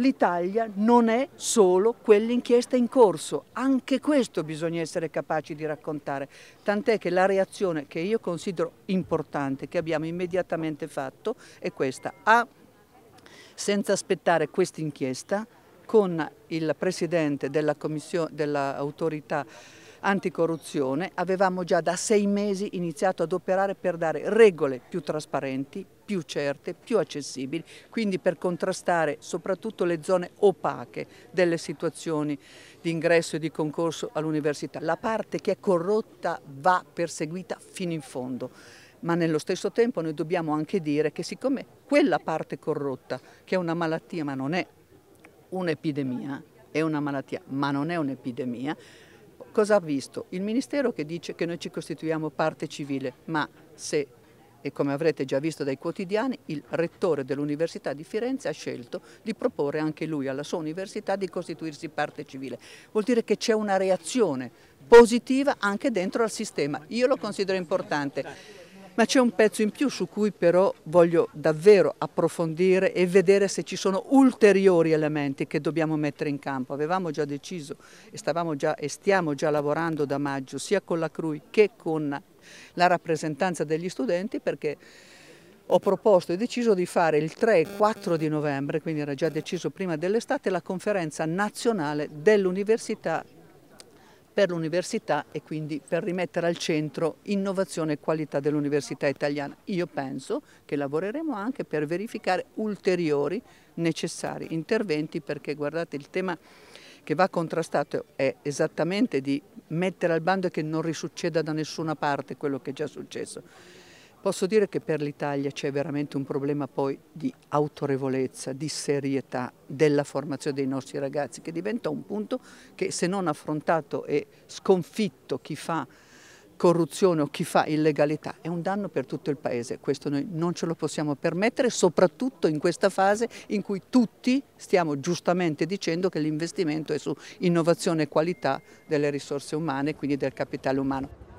l'Italia non è solo quell'inchiesta in corso, anche questo bisogna essere capaci di raccontare, tant'è che la reazione che io considero importante, che abbiamo immediatamente fatto, è questa, a, senza aspettare questa inchiesta, con il Presidente dell'autorità dell anticorruzione avevamo già da sei mesi iniziato ad operare per dare regole più trasparenti, più certe, più accessibili, quindi per contrastare soprattutto le zone opache delle situazioni di ingresso e di concorso all'università. La parte che è corrotta va perseguita fino in fondo ma nello stesso tempo noi dobbiamo anche dire che siccome quella parte corrotta, che è una malattia ma non è un'epidemia, è una malattia ma non è un'epidemia, cosa ha visto? Il Ministero che dice che noi ci costituiamo parte civile, ma se e come avrete già visto dai quotidiani, il rettore dell'Università di Firenze ha scelto di proporre anche lui alla sua università di costituirsi parte civile. Vuol dire che c'è una reazione positiva anche dentro al sistema. Io lo considero importante. Ma c'è un pezzo in più su cui però voglio davvero approfondire e vedere se ci sono ulteriori elementi che dobbiamo mettere in campo. Avevamo già deciso e, già, e stiamo già lavorando da maggio sia con la CRUI che con la rappresentanza degli studenti perché ho proposto e deciso di fare il 3 e 4 di novembre, quindi era già deciso prima dell'estate, la conferenza nazionale dell'università per l'università e quindi per rimettere al centro innovazione e qualità dell'università italiana. Io penso che lavoreremo anche per verificare ulteriori necessari interventi perché guardate il tema che va contrastato è esattamente di mettere al bando e che non risucceda da nessuna parte quello che è già successo. Posso dire che per l'Italia c'è veramente un problema poi di autorevolezza, di serietà della formazione dei nostri ragazzi che diventa un punto che se non affrontato e sconfitto chi fa corruzione o chi fa illegalità è un danno per tutto il Paese, questo noi non ce lo possiamo permettere, soprattutto in questa fase in cui tutti stiamo giustamente dicendo che l'investimento è su innovazione e qualità delle risorse umane, quindi del capitale umano.